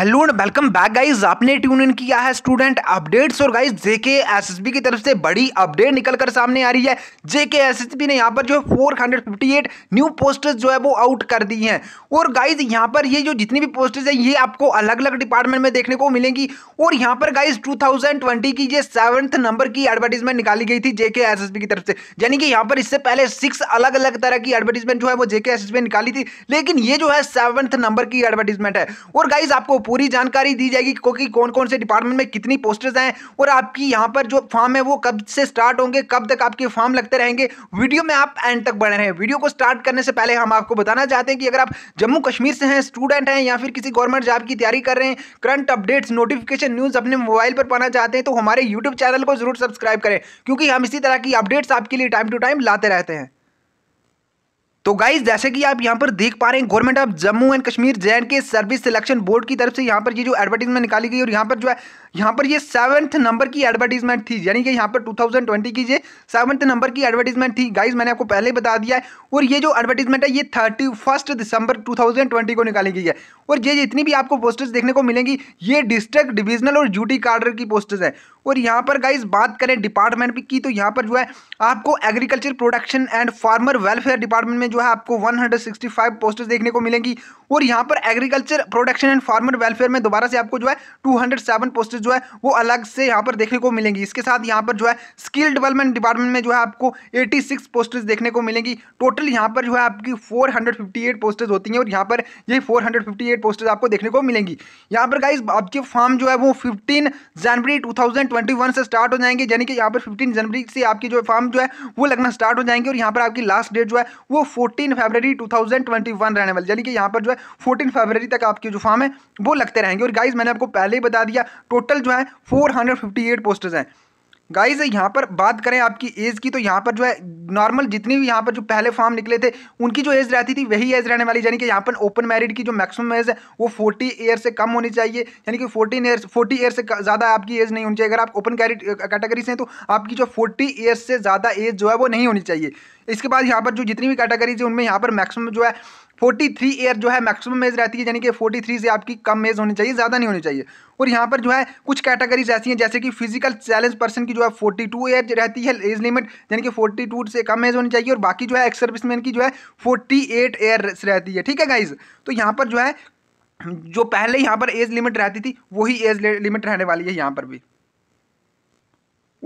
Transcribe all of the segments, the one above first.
hello and welcome back guys आपने tune in किया है स्टूडेंट अपडेट्स और गाइज जेके एसएसबी की तरफ से बड़ी अपडेट निकल कर सामने आ रही है जेके एसएसबी ने यहाँ पर जो है 458 न्यू पोस्टर्स जो है वो आउट कर दी हैं और गाइज यहाँ पर ये जो जितनी भी पोस्टर्स है ये आपको अलग अलग डिपार्टमेंट में देखने को मिलेंगी और यहाँ पर गाइज टू की ये सेवन्थ नंबर की एडवर्टीजमेंट निकाली गई थी जेके एस की तरफ से यानी कि यहाँ पर इससे पहले सिक्स अलग अलग तरह की एडवर्टीजमेंट जो है वो जेके एस निकाली थी लेकिन ये जो है सेवन्थ नंबर की एडवर्टीजमेंट है और गाइज आपको पूरी जानकारी दी जाएगी क्योंकि कौन कौन से डिपार्टमेंट में कितनी पोस्टर्स हैं और आपकी यहाँ पर जो फॉर्म है वो कब से स्टार्ट होंगे कब तक आपके फॉर्म लगते रहेंगे वीडियो में आप एंड तक बने रहें वीडियो को स्टार्ट करने से पहले हम आपको बताना चाहते हैं कि अगर आप जम्मू कश्मीर से हैं स्टूडेंट हैं या फिर किसी गवर्नमेंट जॉब की तैयारी कर रहे हैं करंट अपडेट्स नोटिफिकेशन न्यूज़ अपने मोबाइल पर पाना चाहते हैं तो हमारे यूट्यूब चैनल को जरूर सब्सक्राइब करें क्योंकि हम इसी तरह की अपडेट्स आपके लिए टाइम टू टाइम लाते रहते हैं तो गाइज जैसे कि आप यहाँ पर देख पा रहे हैं government of Jammu and Kashmir J K service selection board की तरफ से यहाँ पर ये जो एडवर्टीजमेंट निकाली गई और यहाँ पर जो है यहाँ पर ये सेवन्थ नंबर की एडवर्टीजमेंट थी यानी कि यहाँ पर 2020 की ये सेवन्थ नंबर की एडवर्टीजमेंट थी गाइज मैंने आपको पहले ही बता दिया है और ये जो एडवर्टीजमेंट है ये थर्टी फर्स्ट दिसंबर टू को निकाली गई है और ये जितनी भी आपको पोस्टर्स देखने को मिलेंगी ये डिस्ट्रिक्ट डिविजनल और ड्यूटी कार्डर की पोस्टर्स है और यहाँ पर गाइज बात करें डिपार्टमेंट की तो यहाँ पर जो है आपको agriculture production and farmer welfare department में जो है आपको 165 पोस्टर्स देखने को मिलेंगी और यहाँ पर agriculture production and farmer welfare में दोबारा से आपको जो है 207 पोस्टर्स जो है वो अलग से यहाँ पर देखने को मिलेंगी इसके साथ यहाँ पर जो है स्किल डेवलपमेंट डिपार्टमेंट में जो है आपको 86 पोस्टर्स देखने को मिलेंगी टोटल यहाँ पर जो है आपकी 458 पोस्टर्स होती हैं और यहाँ पर यही 458 पोस्टर्स आपको देखने को मिलेंगी यहाँ पर गाइज आपके फॉर्म जो है वो फिफ्टीन जनवरी टू से स्टार्ट हो जाएंगे यानी कि यहाँ पर फिफ्टीन जनवरी से आपकी जो फॉर्म जो है वो लगना स्टार्ट हो जाएंगे और यहाँ पर आपकी लास्ट डेट जो है वो 14 फरवरी 2021 रहने वाली यानी कि यहाँ पर जो है 14 फरवरी तक आपके जो फॉर्म है वो लगते रहेंगे और गाइज मैंने आपको पहले ही बता दिया टोटल जो है 458 पोस्टर्स हैं गाइज यहाँ पर बात करें आपकी एज की तो यहाँ पर जो है नॉर्मल जितनी भी यहाँ पर जो पहले फॉर्म निकले थे उनकी जो एज रहती थी वही एज रहने वाली यानी कि यहाँ पर ओपन मैरिड की जो मैक्सिमम एज है वो 40 ईयर से कम होनी चाहिए यानी कि फोर्टीन ईयर फोर्टी ईयर से ज़्यादा आपकी एज नहीं होनी चाहिए अगर आप ओपन कैटेगरी से हैं तो आपकी जो फोर्टी ईयर से ज़्यादा एज जो है वो नहीं होनी चाहिए इसके बाद यहाँ पर जो जितनी भी कैटेगरीज है उनमें यहाँ पर मैक्सिमम जो है फोर्टी थ्री एयर जो है मैक्सिमम एज रहती है यानी कि फोर्टी थ्री से आपकी कम एज होनी चाहिए ज़्यादा नहीं होनी चाहिए और यहाँ पर जो है कुछ कैटेगरीज ऐसी हैं जैसे कि फिजिकल चैलेंज पर्सन की जो है फोर्टी टू ईयर रहती है एज लिमिट यानी कि फोर्टी टू से कम एज होनी चाहिए और बाकी जो है एक्स सर्विसमैन की जो है फोर्टी एट एयर रहती है ठीक है गाइज तो यहाँ पर जो है जो पहले यहाँ पर एज लिमिट रहती थी वही एज लिमिट रहने वाली है यहाँ पर भी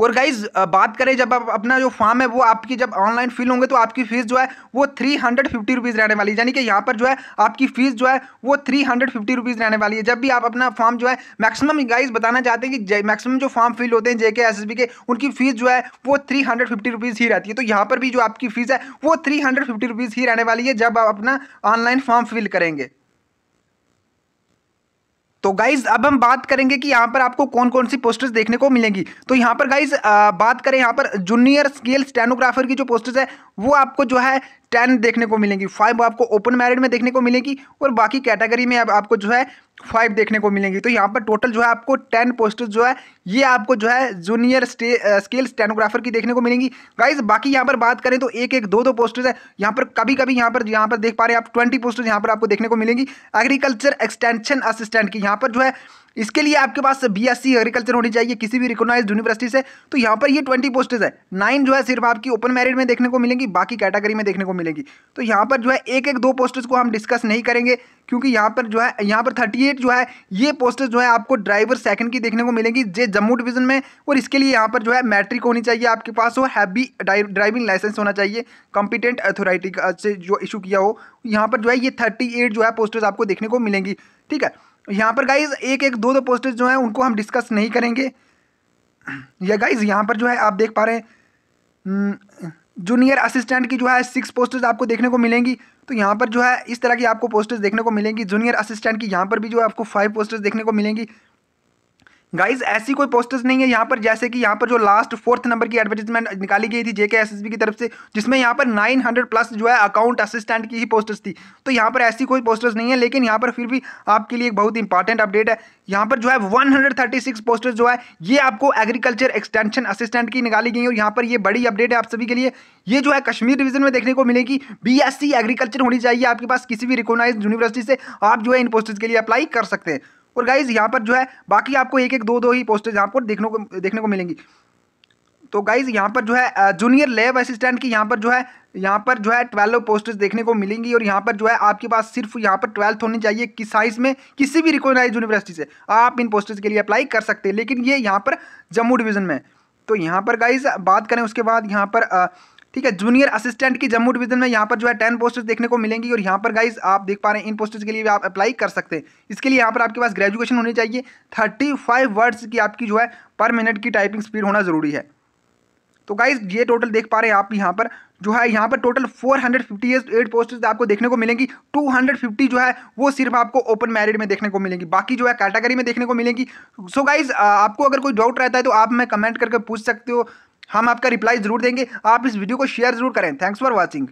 और गाइज बात करें जब आप अपना जो फॉर्म है वो आपकी जब ऑनलाइन फिल होंगे तो आपकी फीस जो है वो थ्री हंड्रेड फिफ्टी रुपीज़ रहने वाली है यानी कि यहाँ पर जो है आपकी फीस जो है वो थ्री हंड्रेड फिफ्टी रुपीज़ रहने वाली है जब भी आप अपना फॉर्म जो है मैक्सिमम गाइज बताना चाहते हैं कि मैक्सिमम जो फॉर्म फिल होते हैं जेके बी के उनकी फीस जो है वो थ्री हंड्रेड फिफ्टी रुपीज़ ही रहती है तो यहाँ पर भी जो आपकी फीस है वो थ्री हंड्रेड फिफ्टी रुपीज़ ही रहने वाली है जब आप अपना ऑनलाइन फॉर्म फिल करेंगे तो गाइज अब हम बात करेंगे कि यहाँ पर आपको कौन कौन सी पोस्टर्स देखने को मिलेंगी तो यहाँ पर गाइज बात करें यहाँ पर जूनियर स्केल स्टेनोग्राफर की जो पोस्टर्स है वो आपको जो है टेन देखने को मिलेंगी फाइव आपको ओपन मैरिड में देखने को मिलेगी और बाकी कैटेगरी में अब आपको जो है फाइव देखने को मिलेंगी तो यहाँ पर टोटल जो है आपको टेन पोस्ट जो है ये आपको जो है जूनियर स्केल स्टेनोग्राफर की देखने को मिलेंगी गाइज बाकी यहाँ पर बात करें तो एक एक दो दो पोस्टर्स है यहाँ पर कभी कभी यहाँ पर यहाँ पर देख पा रहे हैं आप ट्वेंटी पोस्टर्स यहाँ पर आपको देखने को मिलेंगी एग्रीकल्चर एक्सटेंशन असिस्टेंट की यहाँ पर जो है इसके लिए आपके पास बीएससी एग्रीकल्चर होनी चाहिए किसी भी रिकोनाइज यूनिवर्सिटी से तो यहाँ पर ये ट्वेंटी पोस्टेज है नाइन जो है सिर्फ आपकी ओपन मैरिट में देखने को मिलेंगी बाकी कैटेगरी में देखने को मिलेंगी तो यहाँ पर जो है एक एक दो पोस्टेज को हम डिस्कस नहीं करेंगे क्योंकि यहाँ पर जो है यहाँ पर थर्टी एट जो है ये पोस्टेज जो है आपको ड्राइवर सेकंड की देखने को मिलेंगी जे जम्मू डिवीजन में और इसके लिए यहाँ पर जो है मैट्रिक होनी चाहिए आपके पास हो हैवी ड्राइविंग लाइसेंस होना चाहिए कॉम्पिटेंट अथॉरिटी से जो इशू किया हो यहाँ पर जो है ये थर्टी एट जो है पोस्टेज आपको देखने को मिलेंगी ठीक है यहाँ पर गाइज एक एक दो दो पोस्टर्स जो हैं उनको हम डिस्कस नहीं करेंगे या गाइज यहाँ पर जो है आप देख पा रहे हैं जूनियर हम्म, असिस्टेंट की जो है सिक्स पोस्टर्स आपको देखने को मिलेंगी तो यहाँ पर जो है इस तरह की आपको पोस्टर्स देखने को मिलेंगी जूनियर असिस्टेंट की यहाँ पर भी जो है आपको फाइव पोस्टर्स देखने को मिलेंगी गाइज ऐसी कोई पोस्टर्स नहीं है यहाँ पर जैसे कि यहाँ पर जो लास्ट फोर्थ नंबर की एडवर्टीजमेंट निकाली गई थी जेके एसएसबी की तरफ से जिसमें यहाँ पर 900 प्लस जो है अकाउंट असिस्टेंट की ही पोस्टर्स थी तो यहाँ पर ऐसी कोई पोस्टर्स नहीं है लेकिन यहाँ पर फिर भी आपके लिए एक बहुत इंपॉर्टेंट अपडेट है यहाँ पर जो है वन पोस्टर्स जो है ये आपको एग्रीकल्चर एक्सटेंशन असिस्टेंट की निकाली गई और यहाँ पर ये बड़ी अपडेट है आप सभी के लिए ये जो है कश्मीर डिवीजन में देखने को मिलेगी बीएससी एग्रीकल्चर e होनी चाहिए आपके पास किसी भी रिकोगनाइज यूनिवर्सिटी से आप जो है इन पोस्टर्स के लिए अप्लाई कर सकते हैं और गाइज यहाँ पर जो है बाकी आपको एक एक दो दो ही यहाँ पर देखने को देखने को मिलेंगी तो गाइज यहाँ पर जो है जूनियर लेब असिस्टेंट की यहाँ पर जो है यहाँ पर जो है ट्वेल्व पोस्टर्स देखने को मिलेंगी और यहाँ पर जो है आपके पास सिर्फ यहाँ पर ट्वेल्थ होनी चाहिए किस साइज में किसी भी रिकोगनाइज यूनिवर्सिटी से आप इन पोस्टर्स के लिए अप्लाई कर सकते हैं लेकिन ये यहाँ पर जम्मू डिवीज़न में तो यहाँ पर गाइज बात करें उसके बाद यहाँ पर आ, ठीक है जूनियर असिस्टेंट की जम्मू डिवीजन में यहाँ पर जो है टेन पोस्टेज देखने को मिलेंगी और यहाँ पर गाइज आप देख पा रहे हैं इन पोस्टेज के लिए भी आप अप्लाई कर सकते हैं इसके लिए यहाँ पर आपके पास ग्रेजुएशन होनी चाहिए थर्टी फाइव वर्ड्स की आपकी जो है पर मिनट की टाइपिंग स्पीड होना ज़रूरी है तो गाइज ये टोटल देख पा रहे हैं आप यहाँ पर जो है यहाँ पर टोटल 458 हंड्रेड पोस्टेज आपको देखने को मिलेंगी 250 जो है वो सिर्फ आपको ओपन मैरिड में देखने को मिलेंगी बाकी जो है कैटेगरी में देखने को मिलेंगी सो so गाइज आपको अगर कोई डाउट रहता है तो आप मैं कमेंट करके पूछ सकते हो हम आपका रिप्लाई ज़रूर देंगे आप इस वीडियो को शेयर ज़रूर करें थैंक्स फॉर वॉचिंग